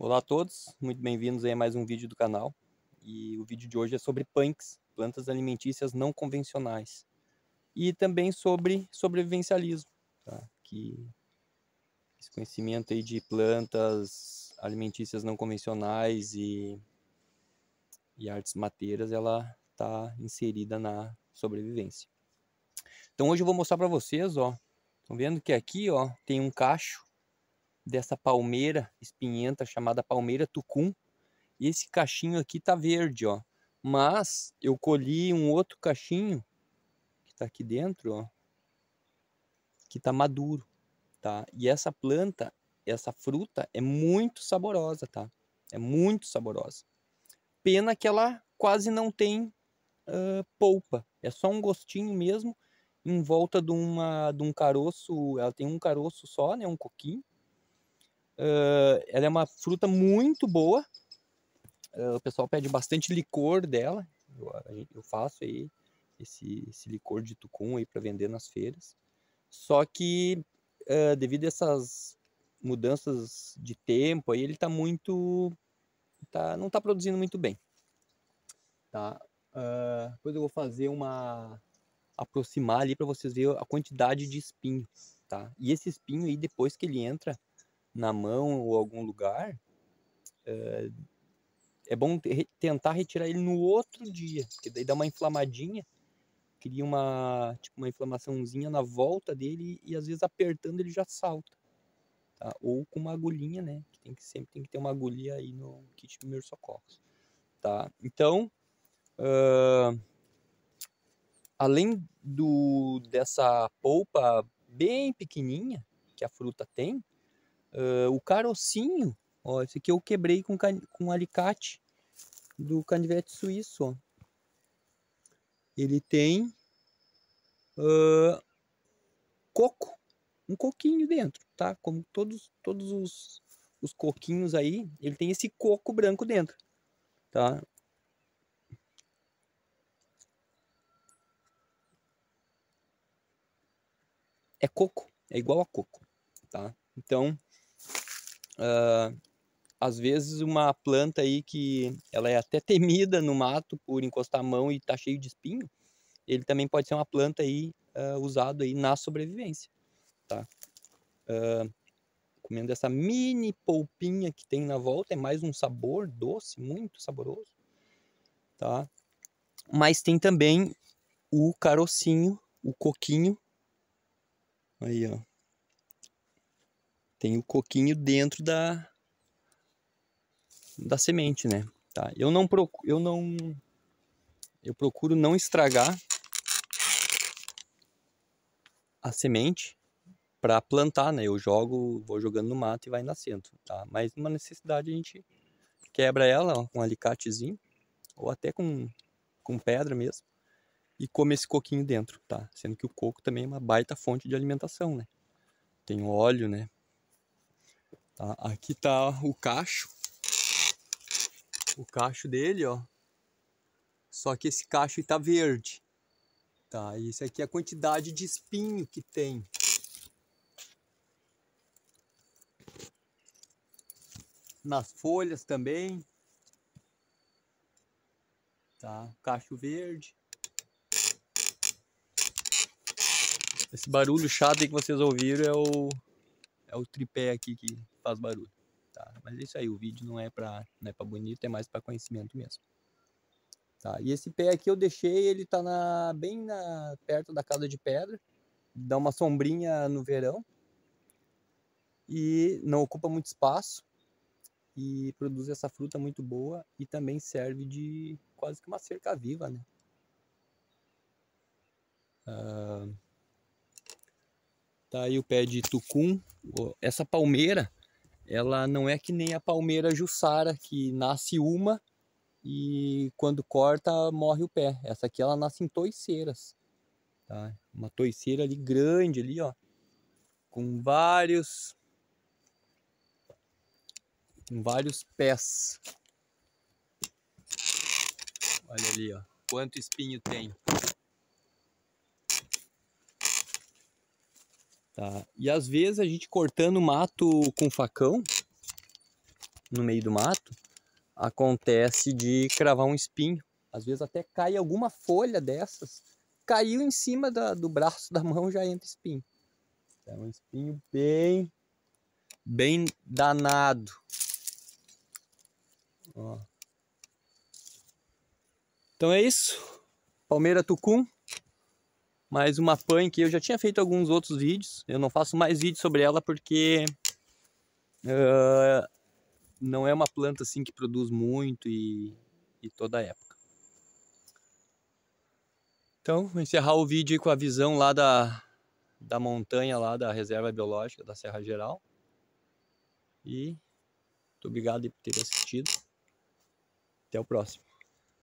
Olá a todos, muito bem-vindos a mais um vídeo do canal. E o vídeo de hoje é sobre punks, plantas alimentícias não convencionais. E também sobre sobrevivencialismo, tá? que esse conhecimento aí de plantas alimentícias não convencionais e, e artes mateiras, ela está inserida na sobrevivência. Então hoje eu vou mostrar para vocês, ó, estão vendo que aqui ó, tem um cacho dessa palmeira espinhenta chamada palmeira tucum. E esse cachinho aqui tá verde, ó. Mas eu colhi um outro cachinho que tá aqui dentro, ó, que tá maduro, tá? E essa planta, essa fruta é muito saborosa, tá? É muito saborosa. Pena que ela quase não tem uh, polpa. É só um gostinho mesmo em volta de, uma, de um caroço. Ela tem um caroço só, né? Um coquinho. Uh, ela é uma fruta muito boa. Uh, o pessoal pede bastante licor dela. Eu, eu faço aí esse, esse, licor de tucum aí para vender nas feiras. Só que uh, devido a essas mudanças de tempo aí, ele tá muito tá não tá produzindo muito bem. Tá? Uh, depois eu vou fazer uma aproximar ali para vocês verem a quantidade de espinho, tá? E esse espinho aí depois que ele entra na mão ou algum lugar, é, é bom ter, tentar retirar ele no outro dia, porque daí dá uma inflamadinha, cria uma, tipo, uma inflamaçãozinha na volta dele e às vezes apertando ele já salta. Tá? Ou com uma agulhinha, né? Que tem que, sempre tem que ter uma agulha aí no kit de primeiros socorros. Tá? Então, uh, além do dessa polpa bem pequenininha que a fruta tem, Uh, o carocinho, ó, esse aqui eu quebrei com, com um alicate do canivete suíço, ó. Ele tem uh, coco, um coquinho dentro, tá? Como todos, todos os, os coquinhos aí, ele tem esse coco branco dentro, tá? É coco, é igual a coco, tá? Então, Uh, às vezes uma planta aí que ela é até temida no mato por encostar a mão e tá cheio de espinho, ele também pode ser uma planta aí uh, usado aí na sobrevivência, tá? Uh, comendo essa mini polpinha que tem na volta é mais um sabor doce, muito saboroso, tá? Mas tem também o carocinho, o coquinho, aí ó, tem o coquinho dentro da da semente, né? Tá? Eu não procuro, eu não eu procuro não estragar a semente para plantar, né? Eu jogo, vou jogando no mato e vai nascendo, tá? Mas numa necessidade a gente quebra ela com um alicatezinho ou até com com pedra mesmo e come esse coquinho dentro, tá? Sendo que o coco também é uma baita fonte de alimentação, né? Tem óleo, né? Tá? Aqui tá o cacho. O cacho dele, ó. Só que esse cacho está verde. Tá? E isso aqui é a quantidade de espinho que tem. Nas folhas também. Tá? Cacho verde. Esse barulho chato que vocês ouviram é o, é o tripé aqui que faz barulho. Tá? Mas é isso aí, o vídeo não é para não é bonito, é mais para conhecimento mesmo. Tá? E esse pé aqui eu deixei, ele tá na, bem na, perto da casa de pedra, dá uma sombrinha no verão e não ocupa muito espaço e produz essa fruta muito boa e também serve de quase que uma cerca viva, né? Ah, tá aí o pé de tucum, essa palmeira ela não é que nem a palmeira jussara, que nasce uma e quando corta morre o pé. Essa aqui ela nasce em toiceiras, tá? Uma toiceira ali grande ali, ó, com vários com vários pés. Olha ali, ó, quanto espinho tem. Tá? E às vezes a gente cortando mato com facão, no meio do mato, acontece de cravar um espinho. Às vezes até cai alguma folha dessas, caiu em cima da, do braço da mão já entra espinho. É um espinho bem, bem danado. Ó. Então é isso. Palmeira Tucum mas uma que eu já tinha feito alguns outros vídeos. Eu não faço mais vídeos sobre ela porque uh, não é uma planta assim que produz muito e, e toda a época. Então, vou encerrar o vídeo com a visão lá da, da montanha, lá da reserva biológica da Serra Geral. E muito obrigado por ter assistido. Até o próximo.